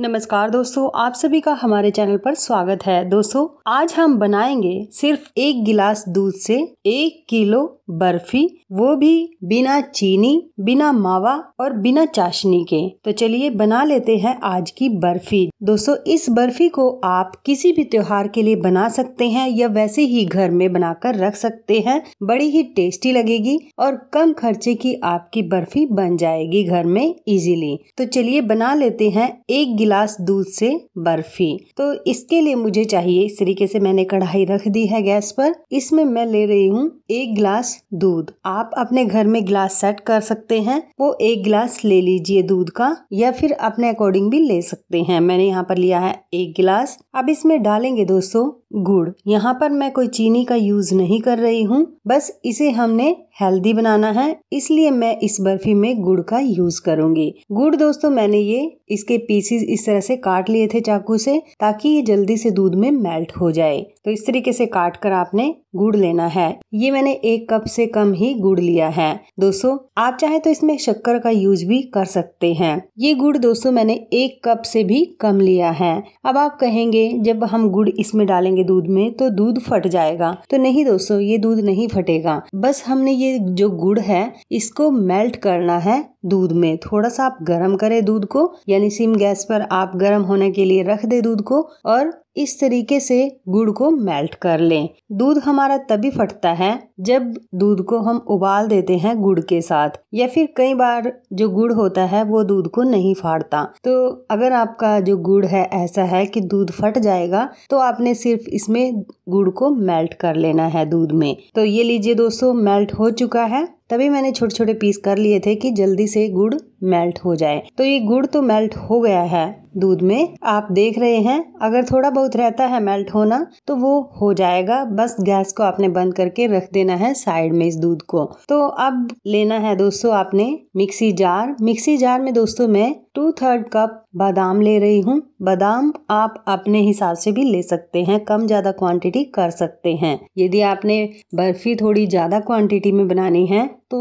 नमस्कार दोस्तों आप सभी का हमारे चैनल पर स्वागत है दोस्तों आज हम बनाएंगे सिर्फ एक गिलास दूध से एक किलो बर्फी वो भी बिना चीनी बिना मावा और बिना चाशनी के तो चलिए बना लेते हैं आज की बर्फी दोस्तों इस बर्फी को आप किसी भी त्योहार के लिए बना सकते हैं या वैसे ही घर में बनाकर रख सकते हैं बड़ी ही टेस्टी लगेगी और कम खर्चे की आपकी बर्फी बन जाएगी घर में इजीली तो चलिए बना लेते हैं एक गिलास दूध से बर्फी तो इसके लिए मुझे चाहिए इस तरीके से मैंने कढ़ाई रख दी है गैस पर इसमें मैं ले रही हूँ एक गिलास दूध आप अपने घर में गिलास सेट कर सकते हैं वो एक गिलास ले लीजिए दूध का या फिर अपने अकॉर्डिंग भी ले सकते हैं मैंने यहाँ पर लिया है एक गिलास अब इसमें डालेंगे दोस्तों गुड़ यहाँ पर मैं कोई चीनी का यूज नहीं कर रही हूँ बस इसे हमने हेल्दी बनाना है इसलिए मैं इस बर्फी में गुड़ का यूज करूंगी गुड़ दोस्तों मैंने ये इसके पीसीज इस तरह से काट लिए थे चाकू से ताकि ये जल्दी से दूध में मेल्ट हो जाए तो इस तरीके से काट कर आपने गुड़ लेना है ये मैंने एक कप से कम ही गुड़ लिया है दोस्तों आप चाहे तो इसमें शक्कर का यूज भी कर सकते हैं ये गुड़ दोस्तों मैंने एक कप से भी कम लिया है अब आप कहेंगे जब हम गुड़ इसमें डालेंगे दूध में तो दूध फट जाएगा तो नहीं दोस्तों ये दूध नहीं फटेगा बस हमने ये जो गुड़ है इसको मेल्ट करना है दूध में थोड़ा सा आप गर्म करें दूध को यानी सिम गैस पर आप गर्म होने के लिए रख दे दूध को और इस तरीके से गुड़ को मेल्ट कर लें दूध हमारा तभी फटता है जब दूध को हम उबाल देते हैं गुड़ के साथ या फिर कई बार जो गुड़ होता है वो दूध को नहीं फाड़ता तो अगर आपका जो गुड़ है ऐसा है कि दूध फट जाएगा तो आपने सिर्फ इसमें गुड़ को मेल्ट कर लेना है दूध में तो ये लीजिए दोस्तों मेल्ट हो चुका है तभी मैंने छोटे छोटे पीस कर लिए थे कि जल्दी से गुड़ मेल्ट हो जाए तो ये गुड़ तो मेल्ट हो गया है दूध में आप देख रहे हैं अगर थोड़ा बहुत रहता है मेल्ट होना तो वो हो जाएगा बस गैस को आपने बंद करके रख देना है साइड में इस दूध को तो अब लेना है दोस्तों आपने मिक्सी जार मिक्सी जार में दोस्तों मैं टू थर्ड कप बादाम ले रही हूँ बादाम आप अपने हिसाब से भी ले सकते हैं कम ज़्यादा क्वांटिटी कर सकते हैं यदि आपने बर्फ़ी थोड़ी ज़्यादा क्वांटिटी में बनानी है तो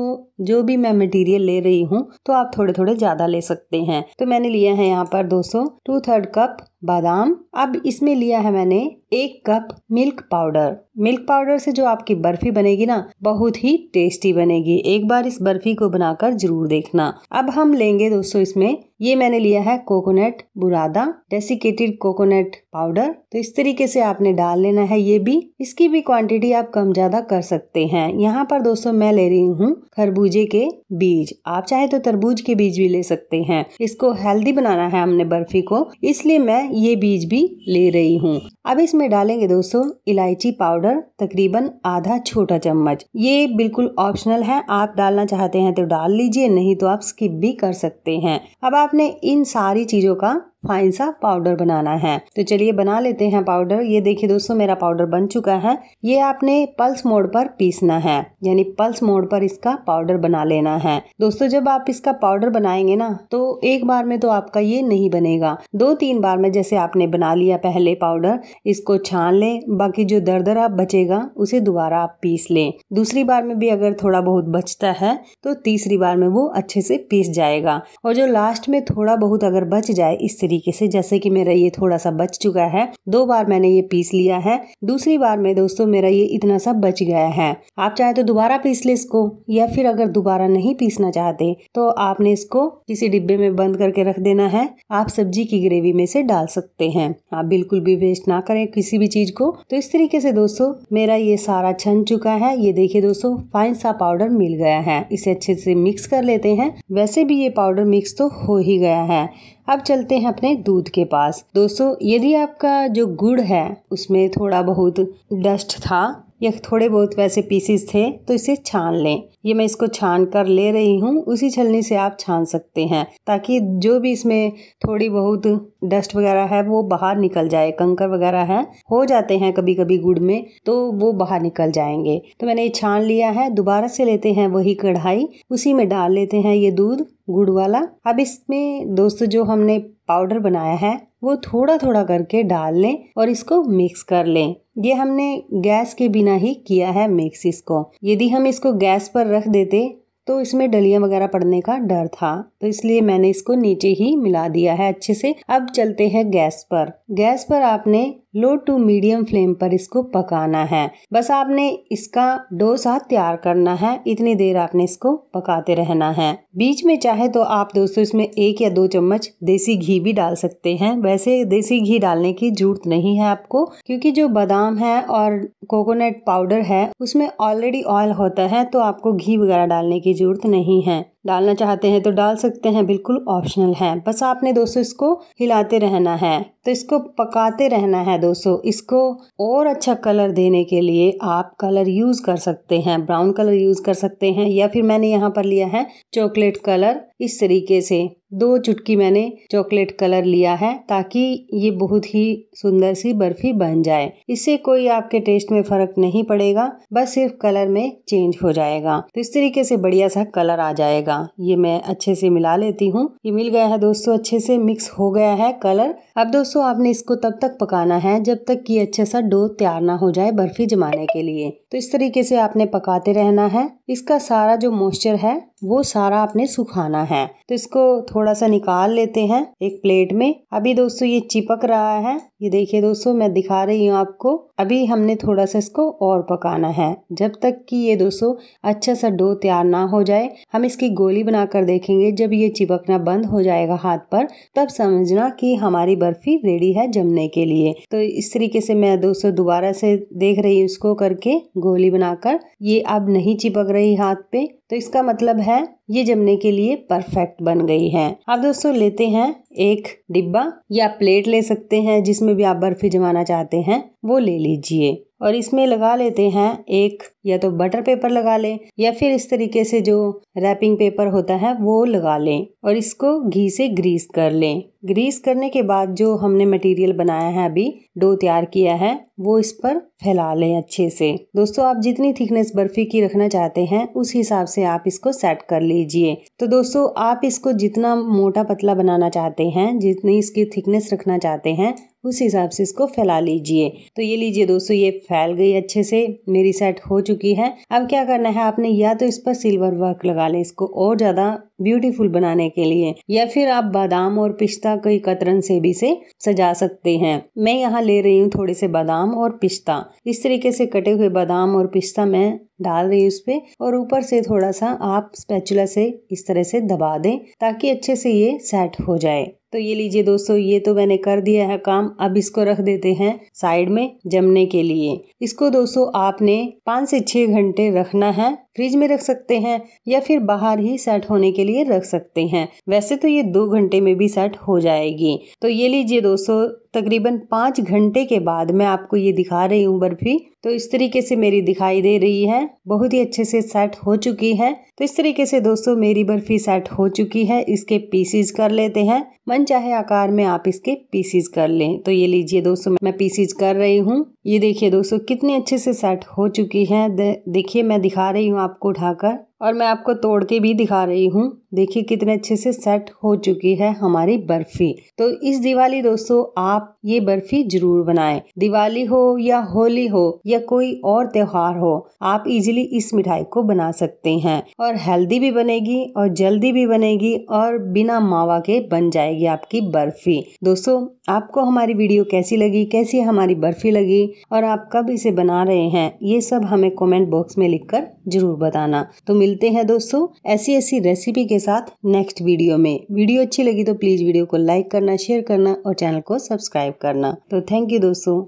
जो भी मैं मटेरियल ले रही हूँ तो आप थोड़े थोड़े ज़्यादा ले सकते हैं तो मैंने लिया है यहाँ पर दोस्तों टू थर्ड कप बादाम अब इसमें लिया है मैंने एक cup milk powder milk powder से जो आपकी बर्फी बनेगी ना बहुत ही टेस्टी बनेगी एक बार इस बर्फी को बनाकर जरूर देखना अब हम लेंगे दोस्तों इसमें ये मैंने लिया है कोकोनट बुरादा डेसिकेटेड कोकोनट पाउडर तो इस तरीके से आपने डाल लेना है ये भी इसकी भी क्वांटिटी आप कम ज्यादा कर सकते हैं यहाँ पर दोस्तों मैं ले रही हूँ खरबूजे के बीज आप चाहे तो तरबूज के बीज भी ले सकते हैं इसको हेल्दी बनाना है हमने बर्फी को इसलिए मैं ये बीज भी ले रही हूँ अब इसमें डालेंगे दोस्तों इलायची पाउडर तकरीबन आधा छोटा चम्मच ये बिल्कुल ऑप्शनल है आप डालना चाहते हैं तो डाल लीजिए नहीं तो आप स्किप भी कर सकते हैं अब आप आपने इन सारी चीज़ों का फाइन सा पाउडर बनाना है तो चलिए बना लेते हैं पाउडर ये देखिए दोस्तों मेरा पाउडर बन चुका है ये आपने पल्स मोड पर पीसना है यानी पल्स मोड पर इसका पाउडर बना लेना है दोस्तों जब आप इसका पाउडर बनाएंगे ना तो एक बार में तो आपका ये नहीं बनेगा दो तीन बार में जैसे आपने बना लिया पहले पाउडर इसको छान लें बाकी जो दर दर आप बचेगा उसे दोबारा आप पीस लें दूसरी बार में भी अगर थोड़ा बहुत बचता है तो तीसरी बार में वो अच्छे से पीस जाएगा और जो लास्ट में थोड़ा बहुत अगर बच जाए इस तरीके तरीके से जैसे कि मेरा ये थोड़ा सा बच चुका है दो बार मैंने ये पीस लिया है दूसरी बार में दोस्तों मेरा ये इतना सा बच गया है आप चाहे तो दोबारा पीस ले इसको या फिर अगर दोबारा नहीं पीसना चाहते तो आपने इसको किसी डिब्बे में बंद करके रख देना है आप सब्जी की ग्रेवी में से डाल सकते हैं आप बिल्कुल भी वेस्ट ना करें किसी भी चीज को तो इस तरीके से दोस्तों मेरा ये सारा छन चुका है ये देखिए दोस्तों फाइन सा पाउडर मिल गया है इसे अच्छे से मिक्स कर लेते हैं वैसे भी ये पाउडर मिक्स तो हो ही गया है अब चलते हैं अपने दूध के पास दोस्तों यदि आपका जो गुड़ है उसमें थोड़ा बहुत डस्ट था ये थोड़े बहुत वैसे पीसीस थे तो इसे छान लें ये मैं इसको छान कर ले रही हूँ उसी छलनी से आप छान सकते हैं ताकि जो भी इसमें थोड़ी बहुत डस्ट वगैरह है वो बाहर निकल जाए कंकर वगैरह है हो जाते हैं कभी कभी गुड़ में तो वो बाहर निकल जाएंगे तो मैंने ये छान लिया है दोबारा से लेते हैं वही कढ़ाई उसी में डाल लेते हैं ये दूध गुड़ वाला अब इसमें दोस्तों जो हमने पाउडर बनाया है वो थोड़ा थोड़ा करके डाल लें और इसको मिक्स कर लें ये हमने गैस के बिना ही किया है मिक्स इसको यदि हम इसको गैस पर रख देते तो इसमें डलिया वगैरह पड़ने का डर था तो इसलिए मैंने इसको नीचे ही मिला दिया है अच्छे से अब चलते हैं गैस पर गैस पर आपने लो टू मीडियम फ्लेम पर इसको पकाना है बस आपने इसका डोसा तैयार करना है इतनी देर आपने इसको पकाते रहना है बीच में चाहे तो आप दोस्तों इसमें एक या दो चम्मच देसी घी भी डाल सकते हैं वैसे देसी घी डालने की जरूरत नहीं है आपको क्योंकि जो बादाम है और कोकोनट पाउडर है उसमें ऑलरेडी ऑयल होता है तो आपको घी वगैरह डालने की जरूरत नहीं है डालना चाहते हैं तो डाल सकते हैं बिल्कुल ऑप्शनल है बस आपने दोस्तों इसको हिलाते रहना है तो इसको पकाते रहना है दोस्तों इसको और अच्छा कलर देने के लिए आप कलर यूज़ कर सकते हैं ब्राउन कलर यूज़ कर सकते हैं या फिर मैंने यहाँ पर लिया है चॉकलेट कलर इस तरीके से दो चुटकी मैंने चॉकलेट कलर लिया है ताकि ये बहुत ही सुंदर सी बर्फी बन जाए इससे कोई आपके टेस्ट में फर्क नहीं पड़ेगा बस सिर्फ कलर में चेंज हो जाएगा तो इस तरीके से बढ़िया सा कलर आ जाएगा ये मैं अच्छे से मिला लेती हूँ ये मिल गया है दोस्तों अच्छे से मिक्स हो गया है कलर अब दोस्तों दोस्तों आपने इसको तब तक पकाना है जब तक कि अच्छे सा डो तैयार ना हो जाए बर्फी जमाने के लिए तो इस तरीके से आपने पकाते रहना है इसका सारा जो मॉइस्चर है वो सारा आपने सुखाना है तो इसको थोड़ा सा निकाल लेते हैं एक प्लेट में अभी दोस्तों ये चिपक रहा है ये देखिए दोस्तों मैं दिखा रही हूँ आपको अभी हमने थोड़ा सा इसको और पकाना है जब तक कि ये दोस्तों अच्छा सा डो तैयार ना हो जाए हम इसकी गोली बनाकर देखेंगे जब ये चिपकना बंद हो जाएगा हाथ पर तब समझना कि हमारी बर्फी रेडी है जमने के लिए तो इस तरीके से मैं दोस्तों दोबारा से देख रही हूँ इसको करके गोली बनाकर ये अब नहीं चिपक रही हाथ पे तो इसका मतलब है ये जमने के लिए परफेक्ट बन गई है अब दोस्तों लेते हैं एक डिब्बा या प्लेट ले सकते हैं जिसमें भी आप बर्फी जमाना चाहते हैं वो ले लीजिए और इसमें लगा लेते हैं एक या तो बटर पेपर लगा लें या फिर इस तरीके से जो रैपिंग पेपर होता है वो लगा लें और इसको घी से ग्रीस कर लें ग्रीस करने के बाद जो हमने मटेरियल बनाया है अभी डो तैयार किया है वो इस पर फैला लें अच्छे से दोस्तों आप जितनी थिकनेस बर्फी की रखना चाहते हैं उस हिसाब से आप इसको सेट कर लें लीजिए तो दोस्तों आप इसको जितना मोटा पतला बनाना चाहते हैं जितनी इसकी थिकनेस रखना चाहते हैं उस हिसाब से इसको फैला लीजिए तो ये लीजिए दोस्तों ये फैल गई अच्छे से मेरी सेट हो चुकी है अब क्या करना है आपने या तो इस पर सिल्वर वर्क लगा लें इसको और ज़्यादा ब्यूटीफुल बनाने के लिए या फिर आप बादाम और पिस्ता कई कतरन से भी से सजा सकते हैं मैं यहाँ ले रही हूँ थोड़े से बादाम और पिस्ता इस तरीके से कटे हुए बादाम और पिस्ता मैं डाल रही हूँ उसपे और ऊपर से थोड़ा सा आप स्पेचुला से इस तरह से दबा दें ताकि अच्छे से ये सेट हो जाए तो ये लीजिए दोस्तों ये तो मैंने कर दिया है काम अब इसको रख देते हैं साइड में जमने के लिए इसको दोस्तों आपने पाँच से छः घंटे रखना है फ्रिज में रख सकते हैं या फिर बाहर ही सेट होने के लिए रख सकते हैं वैसे तो ये दो घंटे में भी सेट हो जाएगी तो ये लीजिए दोस्तों तकरीबन पाँच घंटे के बाद मैं आपको ये दिखा रही हूँ बर्फी तो इस तरीके से मेरी दिखाई दे रही है बहुत ही अच्छे से सेट हो चुकी है तो इस तरीके से दोस्तों मेरी बर्फी सेट हो चुकी है इसके पीसीज कर लेते हैं मन चाहे आकार में आप इसके पीसीज कर लें तो ये लीजिए दोस्तों मैं पीसीज कर रही हूँ ये देखिए दोस्तों कितने अच्छे से सेट हो चुकी है देखिए मैं दिखा रही हूँ आपको उठाकर और मैं आपको तोड़ के भी दिखा रही हूँ देखिए कितने अच्छे से सेट हो चुकी है हमारी बर्फी तो इस दिवाली दोस्तों आप ये बर्फी जरूर बनाएं दिवाली हो या होली हो या कोई और त्योहार हो आप इजीली इस मिठाई को बना सकते हैं और हेल्दी भी बनेगी और जल्दी भी बनेगी और बिना मावा के बन जाएगी आपकी बर्फी दोस्तों आपको हमारी वीडियो कैसी लगी कैसी हमारी बर्फी लगी और आप कब इसे बना रहे हैं ये सब हमें कॉमेंट बॉक्स में लिख जरूर बताना तो मिल मिलते हैं दोस्तों ऐसी ऐसी रेसिपी के साथ नेक्स्ट वीडियो में वीडियो अच्छी लगी तो प्लीज वीडियो को लाइक करना शेयर करना और चैनल को सब्सक्राइब करना तो थैंक यू दोस्तों